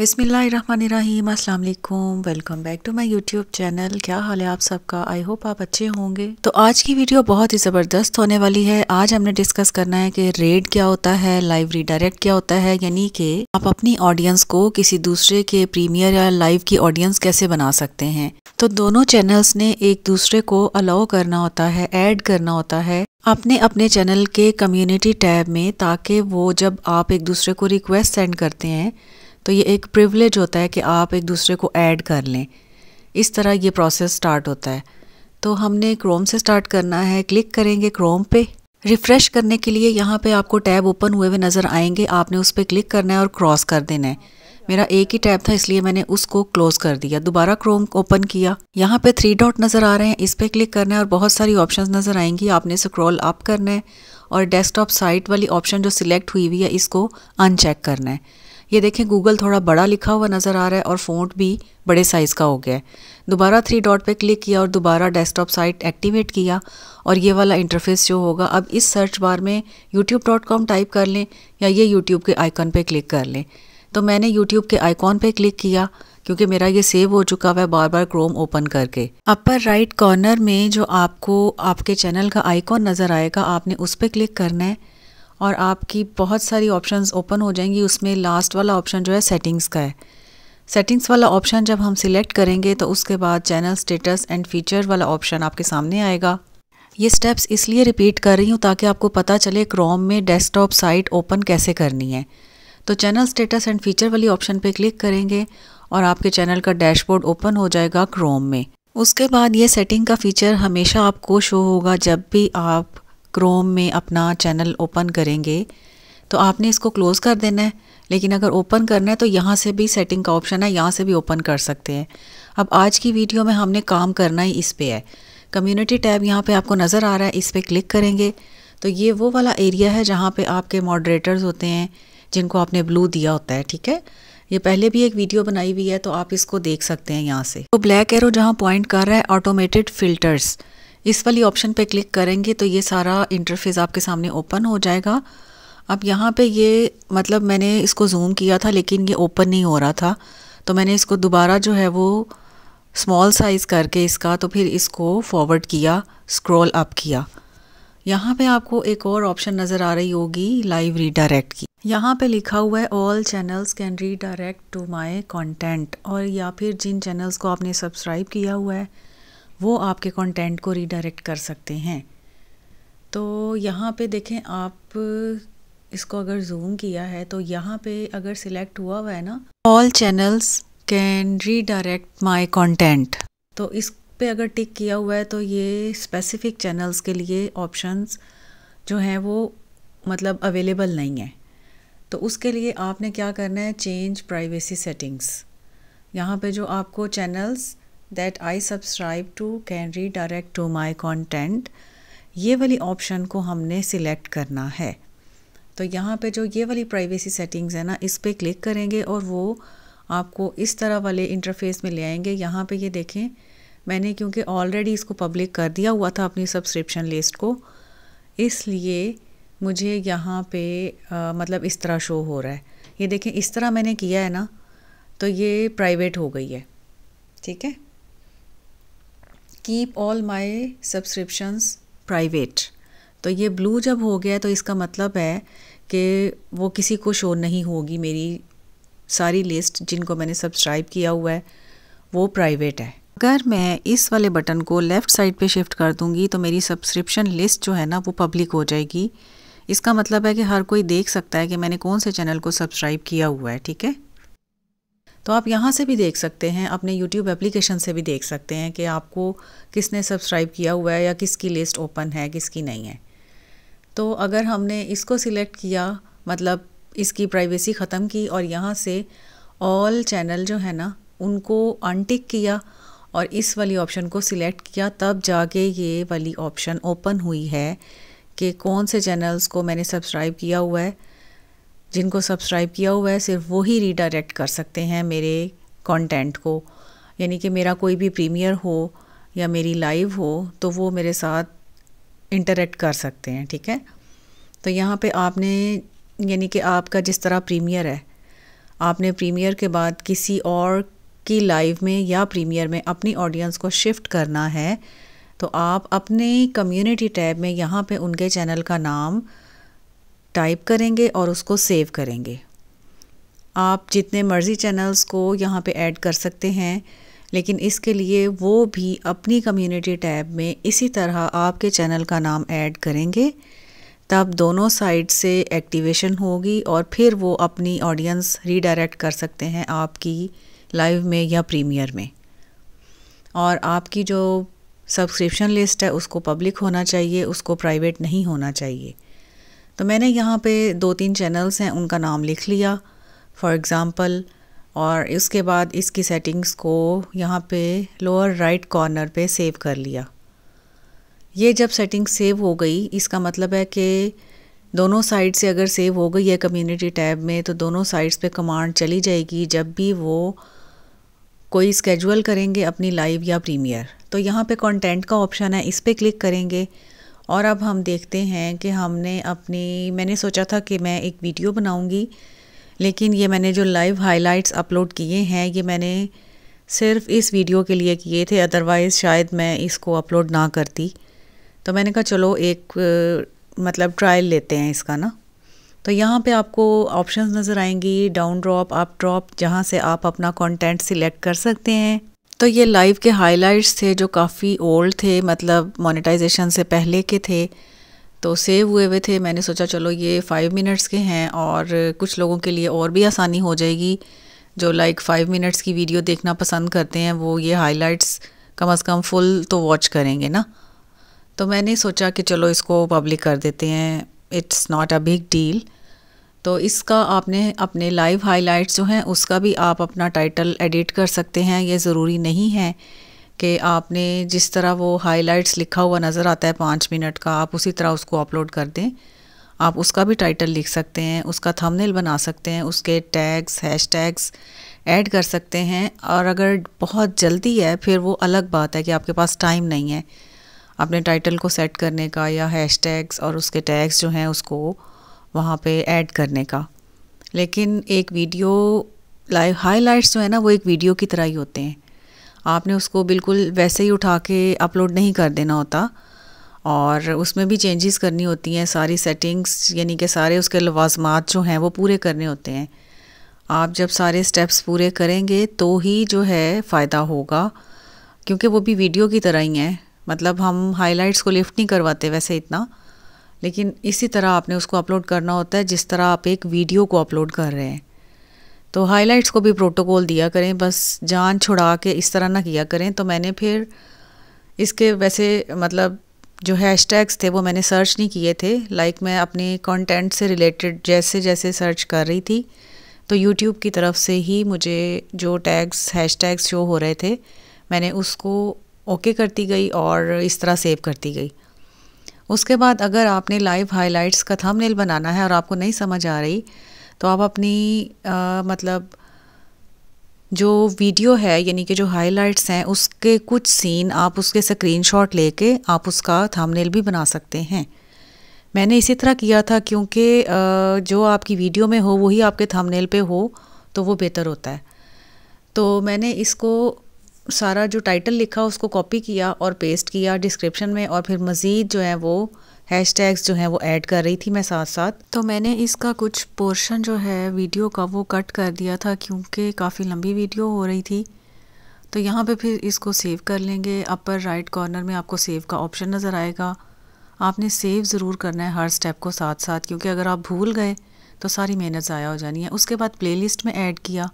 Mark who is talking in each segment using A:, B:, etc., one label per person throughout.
A: बिसमीम् अल्लाम welcome back to my YouTube channel क्या हाल है आप सबका आई होप आप अच्छे होंगे तो आज की वीडियो बहुत ही ज़बरदस्त होने वाली है आज हमने डिस्कस करना है कि रेड क्या होता है लाइव रीडायरेक्ट क्या होता है यानी कि आप अपनी ऑडियंस को किसी दूसरे के प्रीमियर या लाइव की ऑडियंस कैसे बना सकते हैं तो दोनों चैनल्स ने एक दूसरे को अलाउ करना होता है ऐड करना होता है अपने अपने चैनल के कम्युनिटी टैब में ताकि वो जब आप एक दूसरे को रिक्वेस्ट सेंड करते हैं तो ये एक प्रिवलेज होता है कि आप एक दूसरे को ऐड कर लें इस तरह ये प्रोसेस स्टार्ट होता है तो हमने क्रोम से स्टार्ट करना है क्लिक करेंगे क्रोम पे रिफ़्रेश करने के लिए यहाँ पे आपको टैब ओपन हुए हुए नज़र आएंगे आपने उस पर क्लिक करना है और क्रॉस कर देना है मेरा एक ही टैब था इसलिए मैंने उसको क्लोज़ कर दिया दोबारा क्रोम ओपन किया यहाँ पे थ्री डॉट नज़र आ रहे हैं इस पर क्लिक करना है और बहुत सारी ऑप्शन नज़र आएंगी आपने स्क्रॉल अप करना है और डेस्कटॉप साइट वाली ऑप्शन जो सिलेक्ट हुई हुई है इसको अनचेक करना है ये देखें गूगल थोड़ा बड़ा लिखा हुआ नज़र आ रहा है और फोन भी बड़े साइज़ का हो गया है दोबारा थ्री डॉट पे क्लिक किया और दोबारा डेस्कटॉप साइट एक्टिवेट किया और ये वाला इंटरफेस जो होगा अब इस सर्च बार में youtube.com टाइप कर लें या ये यूट्यूब के आइकन पर क्लिक कर लें तो मैंने यूट्यूब के आइकॉन पर क्लिक किया क्योंकि मेरा ये सेव हो चुका हुआ है बार बार क्रोम ओपन करके अपर राइट कॉर्नर में जो आपको आपके चैनल का आइकॉन नज़र आएगा आपने उस पर क्लिक करना है और आपकी बहुत सारी ऑप्शंस ओपन हो जाएंगी उसमें लास्ट वाला ऑप्शन जो है सेटिंग्स का है सेटिंग्स वाला ऑप्शन जब हम सिलेक्ट करेंगे तो उसके बाद चैनल स्टेटस एंड फीचर वाला ऑप्शन आपके सामने आएगा ये स्टेप्स इसलिए रिपीट कर रही हूँ ताकि आपको पता चले क्रोम में डेस्कटॉप साइट ओपन कैसे करनी है तो चैनल स्टेटस एंड फीचर वाली ऑप्शन पे क्लिक करेंगे और आपके चैनल का डैशबोर्ड ओपन हो जाएगा क्रोम में उसके बाद ये सेटिंग का फीचर हमेशा आपको शो होगा जब भी आप क्रोम में अपना चैनल ओपन करेंगे तो आपने इसको क्लोज़ कर देना है लेकिन अगर ओपन करना है तो यहाँ से भी सेटिंग का ऑप्शन है यहाँ से भी ओपन कर सकते हैं अब आज की वीडियो में हमने काम करना ही इस पर है कम्युनिटी टैब यहाँ पे आपको नज़र आ रहा है इस पर क्लिक करेंगे तो ये वो वाला एरिया है जहाँ पे आपके मॉडरेटर्स होते हैं जिनको आपने ब्लू दिया होता है ठीक है ये पहले भी एक वीडियो बनाई हुई है तो आप इसको देख सकते हैं यहाँ से तो ब्लैक एरो जहाँ पॉइंट कर रहा है ऑटोमेटेड फिल्टर्स इस वाली ऑप्शन पे क्लिक करेंगे तो ये सारा इंटरफेस आपके सामने ओपन हो जाएगा अब यहाँ पे ये मतलब मैंने इसको जूम किया था लेकिन ये ओपन नहीं हो रहा था तो मैंने इसको दोबारा जो है वो स्मॉल साइज़ करके इसका तो फिर इसको फॉरवर्ड किया स्क्रॉल अप किया यहाँ पे आपको एक और ऑप्शन नज़र आ रही होगी लाइव रीडायरेक्ट की यहाँ पे लिखा हुआ है all channels can redirect to my content और या फिर जिन चैनल्स को आपने सब्सक्राइब किया हुआ है वो आपके कंटेंट को रिडायरेक्ट कर सकते हैं तो यहाँ पे देखें आप इसको अगर जूम किया है तो यहाँ पे अगर सिलेक्ट हुआ हुआ है ना all channels can redirect my content तो इस पे अगर टिक किया हुआ है तो ये स्पेसिफिक चैनल्स के लिए ऑप्शंस जो हैं वो मतलब अवेलेबल नहीं है तो उसके लिए आपने क्या करना है चेंज प्राइवेसी सेटिंग्स यहाँ पे जो आपको channels I subscribe to can redirect to my content ये वाली ऑप्शन को हमने सिलेक्ट करना है तो यहाँ पे जो ये वाली प्राइवेसी सेटिंग्स है ना इस पर क्लिक करेंगे और वो आपको इस तरह वाले इंटरफेस में ले आएंगे यहाँ पे ये देखें मैंने क्योंकि ऑलरेडी इसको पब्लिक कर दिया हुआ था अपनी सब्सक्रिप्शन लिस्ट को इसलिए मुझे यहाँ पे आ, मतलब इस तरह शो हो रहा है ये देखें इस तरह मैंने किया है ना तो ये प्राइवेट हो गई है ठीक है keep all my subscriptions private तो ये ब्लू जब हो गया तो इसका मतलब है कि वो किसी को शो नहीं होगी मेरी सारी लिस्ट जिनको मैंने सब्सक्राइब किया हुआ है वो प्राइवेट है अगर मैं इस वाले बटन को लेफ़्ट साइड पे शिफ्ट कर दूंगी तो मेरी सब्सक्रिप्शन लिस्ट जो है ना वो पब्लिक हो जाएगी इसका मतलब है कि हर कोई देख सकता है कि मैंने कौन से चैनल को सब्सक्राइब किया हुआ है ठीक है तो आप यहाँ से भी देख सकते हैं अपने यूट्यूब एप्लीकेशन से भी देख सकते हैं कि आपको किसने सब्सक्राइब किया हुआ है या किसकी लिस्ट ओपन है किसकी नहीं है तो अगर हमने इसको सिलेक्ट किया मतलब इसकी प्राइवेसी ख़त्म की और यहाँ से ऑल चैनल जो है ना उनको अनटिक किया और इस वाली ऑप्शन को सिलेक्ट किया तब जाके ये वाली ऑप्शन ओपन हुई है कि कौन से चैनल्स को मैंने सब्सक्राइब किया हुआ है जिनको सब्सक्राइब किया हुआ है सिर्फ वो ही रीडायरेक्ट कर सकते हैं मेरे कंटेंट को यानी कि मेरा कोई भी प्रीमियर हो या मेरी लाइव हो तो वो मेरे साथ इंटरेक्ट कर सकते हैं ठीक है तो यहाँ पे आपने यानी कि आपका जिस तरह प्रीमियर है आपने प्रीमियर के बाद किसी और की लाइव में या प्रीमियर में अपनी ऑडियंस को शिफ्ट करना है तो आप अपने कम्युनिटी टैब में यहाँ पे उनके चैनल का नाम टाइप करेंगे और उसको सेव करेंगे आप जितने मर्ज़ी चैनल्स को यहाँ पे ऐड कर सकते हैं लेकिन इसके लिए वो भी अपनी कम्युनिटी टैब में इसी तरह आपके चैनल का नाम ऐड करेंगे तब दोनों साइड से एक्टिवेशन होगी और फिर वो अपनी ऑडियंस रीडायरेक्ट कर सकते हैं आपकी लाइव में या प्रीमियर में और आपकी जो सब्सक्रिप्शन लिस्ट है उसको पब्लिक होना चाहिए उसको प्राइवेट नहीं होना चाहिए तो मैंने यहाँ पे दो तीन चैनल्स हैं उनका नाम लिख लिया फॉर एग्ज़ाम्पल और इसके बाद इसकी सेटिंग्स को यहाँ पे लोअर राइट कॉर्नर पे सेव कर लिया ये जब सेटिंग सेव हो गई इसका मतलब है कि दोनों साइड से अगर सेव हो गई है कम्युनिटी टैब में तो दोनों साइड्स पे कमांड चली जाएगी जब भी वो कोई स्केजुअल करेंगे अपनी लाइव या प्रीमियर तो यहाँ पे कंटेंट का ऑप्शन है इस पर क्लिक करेंगे और अब हम देखते हैं कि हमने अपनी मैंने सोचा था कि मैं एक वीडियो बनाऊंगी लेकिन ये मैंने जो लाइव हाइलाइट्स अपलोड किए हैं ये मैंने सिर्फ इस वीडियो के लिए किए थे अदरवाइज़ शायद मैं इसको अपलोड ना करती तो मैंने कहा चलो एक मतलब ट्रायल लेते हैं इसका ना तो यहाँ पे आपको ऑप्शंस नज़र आएंगी डाउन ड्रॉप अप ड्रॉप जहाँ से आप अपना कंटेंट सिलेक्ट कर सकते हैं तो ये लाइव के हाइलाइट्स थे जो काफ़ी ओल्ड थे मतलब मोनेटाइजेशन से पहले के थे तो सेव हुए हुए थे मैंने सोचा चलो ये फ़ाइव मिनट्स के हैं और कुछ लोगों के लिए और भी आसानी हो जाएगी जो लाइक फ़ाइव मिनट्स की वीडियो देखना पसंद करते हैं वो ये हाइलाइट्स कम अज़ कम फुल तो वॉच करेंगे ना तो मैंने सोचा कि चलो इसको पब्लिक कर देते हैं it's not a big deal तो इसका आपने अपने लाइव हाइलाइट्स जो हैं उसका भी आप अपना टाइटल एडिट कर सकते हैं ये ज़रूरी नहीं है कि आपने जिस तरह वो हाइलाइट्स लिखा हुआ नज़र आता है पाँच मिनट का आप उसी तरह उसको अपलोड कर दें आप उसका भी टाइटल लिख सकते हैं उसका थंबनेल बना सकते हैं उसके टैग्स हैश टैग्स ऐड कर सकते हैं और अगर बहुत जल्दी है फिर वो अलग बात है कि आपके पास टाइम नहीं है अपने टाइटल को सेट करने का या हैश टैग्स और उसके टैग्स जो हैं उसको वहाँ पे ऐड करने का लेकिन एक वीडियो लाइव हाइलाइट्स जो है ना वो एक वीडियो की तरह ही होते हैं आपने उसको बिल्कुल वैसे ही उठा के अपलोड नहीं कर देना होता और उसमें भी चेंजेस करनी होती हैं सारी सेटिंग्स यानी कि सारे उसके लवाजमात जो हैं वो पूरे करने होते हैं आप जब सारे स्टेप्स पूरे करेंगे तो ही जो है फ़ायदा होगा क्योंकि वो भी वीडियो की तरह ही हैं मतलब हम हाइलाइट्स को लिफ्ट नहीं करवाते वैसे इतना लेकिन इसी तरह आपने उसको अपलोड करना होता है जिस तरह आप एक वीडियो को अपलोड कर रहे हैं तो हाइलाइट्स को भी प्रोटोकॉल दिया करें बस जान छुड़ा के इस तरह ना किया करें तो मैंने फिर इसके वैसे मतलब जो हैशटैग्स थे वो मैंने सर्च नहीं किए थे लाइक मैं अपने कंटेंट से रिलेटेड जैसे जैसे सर्च कर रही थी तो यूट्यूब की तरफ से ही मुझे जो टैग्स हैशटैग्स शो हो रहे थे मैंने उसको ओके करती गई और इस तरह सेव करती गई उसके बाद अगर आपने लाइव हाइलाइट्स का थंबनेल बनाना है और आपको नहीं समझ आ रही तो आप अपनी आ, मतलब जो वीडियो है यानी कि जो हाइलाइट्स हैं उसके कुछ सीन आप उसके स्क्रीनशॉट लेके आप उसका थंबनेल भी बना सकते हैं मैंने इसी तरह किया था क्योंकि जो आपकी वीडियो में हो वही आपके थंबनेल पे हो तो वो बेहतर होता है तो मैंने इसको सारा जो टाइटल लिखा उसको कॉपी किया और पेस्ट किया डिस्क्रिप्शन में और फिर मज़ीद जो है वो हैश टैग्स जो है वो ऐड कर रही थी मैं साथ साथ तो मैंने इसका कुछ पोर्शन जो है वीडियो का वो कट कर दिया था क्योंकि काफ़ी लंबी वीडियो हो रही थी तो यहाँ पे फिर इसको सेव कर लेंगे अपर राइट कॉर्नर में आपको सेव का ऑप्शन नज़र आएगा आपने सेव ज़रूर करना है हर स्टेप को साथ साथ क्योंकि अगर आप भूल गए तो सारी मेहनत ज़ाया हो जानी है उसके बाद प्लेलिस्ट में ऐड किया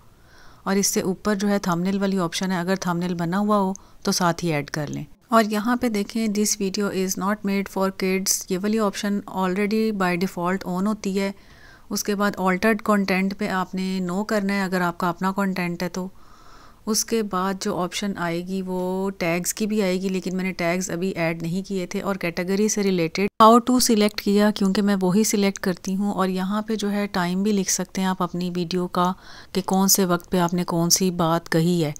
A: और इससे ऊपर जो है थंबनेल वाली ऑप्शन है अगर थंबनेल बना हुआ हो तो साथ ही ऐड कर लें और यहाँ पे देखें this video is not made for kids ये वाली option already by default on होती है उसके बाद ऑल्टर्ड कंटेंट पे आपने नो करना है अगर आपका अपना कंटेंट है तो उसके बाद जो ऑप्शन आएगी वो टैग्स की भी आएगी लेकिन मैंने टैग्स अभी ऐड नहीं किए थे और कैटेगरी से रिलेटेड हाउ टू सिलेक्ट किया क्योंकि मैं वही सिलेक्ट करती हूँ और यहाँ पे जो है टाइम भी लिख सकते हैं आप अपनी वीडियो का कि कौन से वक्त पे आपने कौन सी बात कही है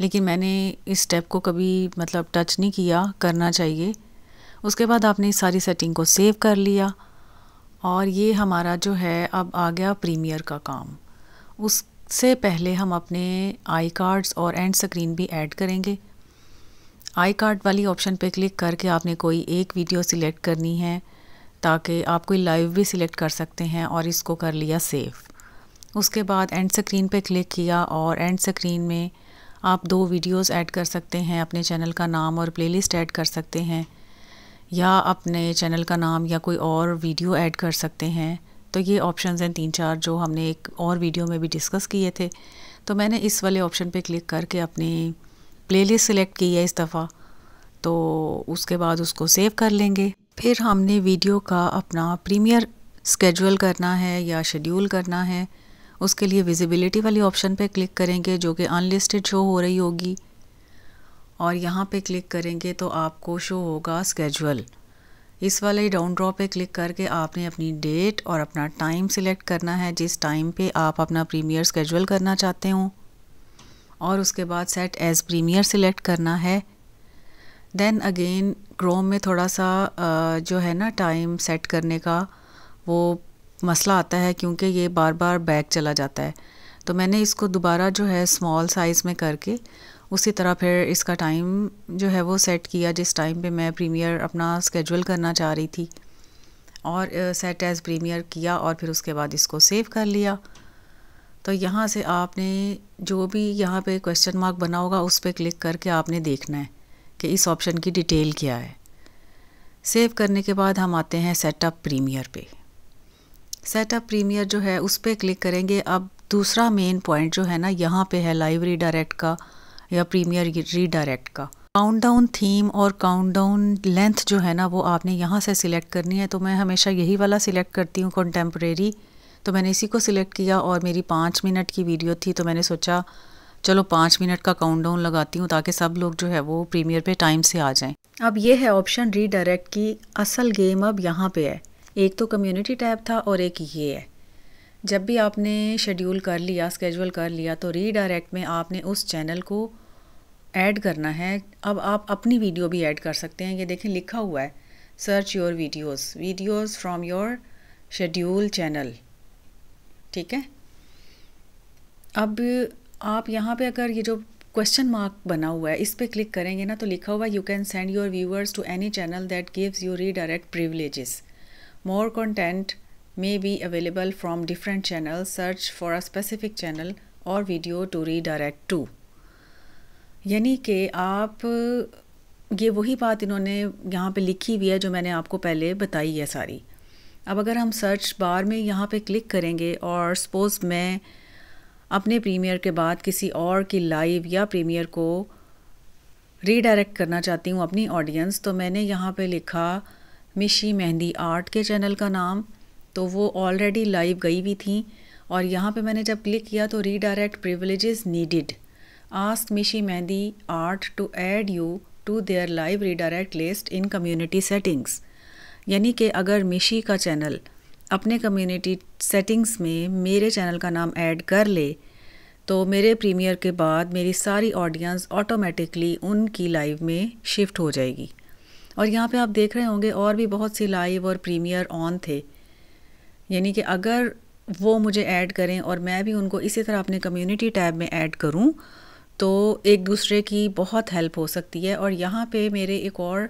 A: लेकिन मैंने इस स्टेप को कभी मतलब टच नहीं किया करना चाहिए उसके बाद आपने इस सारी सेटिंग को सेव कर लिया और ये हमारा जो है अब आ गया प्रीमियर का काम उस से पहले हम अपने आई कार्ड्स और एंड स्क्रीन भी ऐड करेंगे आई कार्ड वाली ऑप्शन पे क्लिक करके आपने कोई एक वीडियो सिलेक्ट करनी है ताकि आप कोई लाइव भी सिलेक्ट कर सकते हैं और इसको कर लिया सेव उसके बाद एंड स्क्रीन पे क्लिक किया और एंड स्क्रीन में आप दो वीडियोस ऐड कर सकते हैं अपने चैनल का नाम और प्लेलिस्ट ऐड कर सकते हैं या अपने चैनल का नाम या कोई और वीडियो ऐड कर सकते हैं तो ये ऑप्शन हैं तीन चार जो हमने एक और वीडियो में भी डिस्कस किए थे तो मैंने इस वाले ऑप्शन पे क्लिक करके अपनी प्लेलिस्ट सिलेक्ट की है इस दफ़ा तो उसके बाद उसको सेव कर लेंगे फिर हमने वीडियो का अपना प्रीमियर स्केड्यूल करना है या शेड्यूल करना है उसके लिए विजिबिलिटी वाली ऑप्शन पे क्लिक करेंगे जो कि अनलिस्टेड शो हो रही होगी और यहाँ पे क्लिक करेंगे तो आपको शो होगा स्केजुअल इस वाले डाउन ड्रॉ पे क्लिक करके आपने अपनी डेट और अपना टाइम सिलेक्ट करना है जिस टाइम पे आप अपना प्रीमियर स्केजुअल करना चाहते हो और उसके बाद सेट एज़ प्रीमियर सिलेक्ट करना है देन अगेन क्रोम में थोड़ा सा जो है ना टाइम सेट करने का वो मसला आता है क्योंकि ये बार बार बैक चला जाता है तो मैंने इसको दोबारा जो है स्मॉल साइज़ में करके उसी तरह फिर इसका टाइम जो है वो सेट किया जिस टाइम पे मैं प्रीमियर अपना स्केजुअल करना चाह रही थी और सेट एज़ प्रीमियर किया और फिर उसके बाद इसको सेव कर लिया तो यहाँ से आपने जो भी यहाँ पे क्वेश्चन मार्क बना होगा उस पर क्लिक करके आपने देखना है कि इस ऑप्शन की डिटेल क्या है सेव करने के बाद हम आते हैं सेटअप प्रीमियर पे सेटअप प्रीमियर जो है उस पर क्लिक करेंगे अब दूसरा मेन पॉइंट जो है ना यहाँ पे है लाइब्रेरी डायरेक्ट का या प्रीमियर रीडायरेक्ट का काउंटडाउन थीम और काउंटडाउन लेंथ जो है ना वो आपने यहाँ से सिलेक्ट करनी है तो मैं हमेशा यही वाला सिलेक्ट करती हूँ कॉन्टेम्प्रेरी तो मैंने इसी को सिलेक्ट किया और मेरी पाँच मिनट की वीडियो थी तो मैंने सोचा चलो पाँच मिनट का काउंटडाउन लगाती हूँ ताकि सब लोग जो है वो प्रीमियर पे टाइम से आ जाएं अब ये है ऑप्शन रीडायरेक्ट की असल गेम अब यहाँ पे है एक तो कम्युनिटी टैब था और एक ये है जब भी आपने शेड्यूल कर लिया स्केजूल कर लिया तो रीडायरेक्ट में आपने उस चैनल को ऐड करना है अब आप अपनी वीडियो भी ऐड कर सकते हैं ये देखें लिखा हुआ है search your videos videos from your schedule channel ठीक है अब आप यहाँ पे अगर ये जो क्वेश्चन मार्क बना हुआ है इस पर क्लिक करेंगे ना तो लिखा हुआ you can send your viewers to any channel that gives you redirect privileges more content may be available from different channels, search for a specific channel or video to redirect to. यानी कि आप ये वही बात इन्होंने यहाँ पे लिखी हुई है जो मैंने आपको पहले बताई है सारी अब अगर हम सर्च बार में यहाँ पे क्लिक करेंगे और सपोज़ मैं अपने प्रीमियर के बाद किसी और की लाइव या प्रीमियर को रीडायरेक्ट करना चाहती हूँ अपनी ऑडियंस तो मैंने यहाँ पे लिखा मिशी मेहंदी आर्ट के चैनल का नाम तो वो ऑलरेडी लाइव गई भी थी और यहाँ पे मैंने जब क्लिक किया तो redirect privilege needed ask Mishi Mehndi art to add you to their live redirect list in community settings यानी कि अगर मिशी का चैनल अपने कम्युनिटी सेटिंग्स में मेरे चैनल का नाम ऐड कर ले तो मेरे प्रीमियर के बाद मेरी सारी ऑडियंस ऑटोमेटिकली उनकी लाइव में शिफ्ट हो जाएगी और यहाँ पे आप देख रहे होंगे और भी बहुत सी लाइव और प्रीमियर ऑन थे यानी कि अगर वो मुझे ऐड करें और मैं भी उनको इसी तरह अपने कम्युनिटी टैब में ऐड करूं तो एक दूसरे की बहुत हेल्प हो सकती है और यहाँ पे मेरे एक और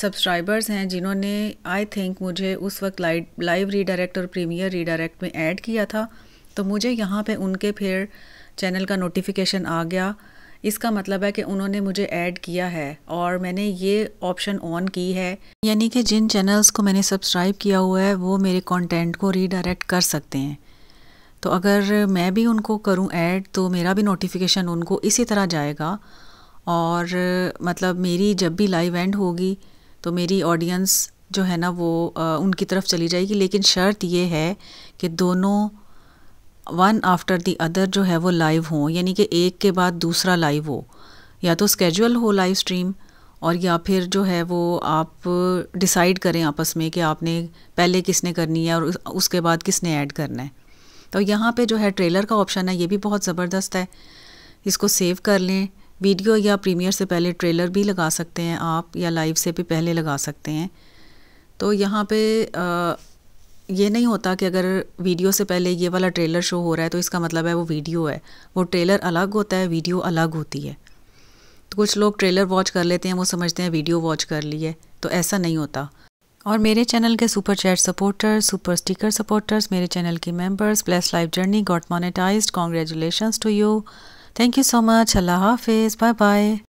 A: सब्सक्राइबर्स हैं जिन्होंने आई थिंक मुझे उस वक्त लाइव लाइव रीडायरेक्ट और प्रीमियर रीडायरेक्ट में ऐड किया था तो मुझे यहाँ पे उनके फिर चैनल का नोटिफिकेशन आ गया इसका मतलब है कि उन्होंने मुझे ऐड किया है और मैंने ये ऑप्शन ऑन की है यानी कि जिन चैनल्स को मैंने सब्सक्राइब किया हुआ है वो मेरे कंटेंट को रीडायरेक्ट कर सकते हैं तो अगर मैं भी उनको करूं ऐड तो मेरा भी नोटिफिकेशन उनको इसी तरह जाएगा और मतलब मेरी जब भी लाइव एंड होगी तो मेरी ऑडियंस जो है ना वो आ, उनकी तरफ चली जाएगी लेकिन शर्त ये है कि दोनों वन आफ्टर दी अदर जो है वो लाइव हो यानी कि एक के बाद दूसरा लाइव हो या तो स्केजुअल हो लाइव स्ट्रीम और या फिर जो है वो आप डिसाइड करें आपस में कि आपने पहले किसने करनी है और उसके बाद किसने ऐड करना है तो यहाँ पे जो है ट्रेलर का ऑप्शन है ये भी बहुत ज़बरदस्त है इसको सेव कर लें वीडियो या प्रीमियर से पहले ट्रेलर भी लगा सकते हैं आप या लाइव से भी पहले लगा सकते हैं तो यहाँ पे आ, ये नहीं होता कि अगर वीडियो से पहले ये वाला ट्रेलर शो हो रहा है तो इसका मतलब है वो वीडियो है वो ट्रेलर अलग होता है वीडियो अलग होती है तो कुछ लोग ट्रेलर वॉच कर लेते हैं वो समझते हैं वीडियो वॉच कर ली है तो ऐसा नहीं होता और मेरे चैनल के super chat supporters super sticker supporters मेरे चैनल के members plus life journey got monetized congratulation to you thank you so much अल्लाह हाफिज़ बाय बाय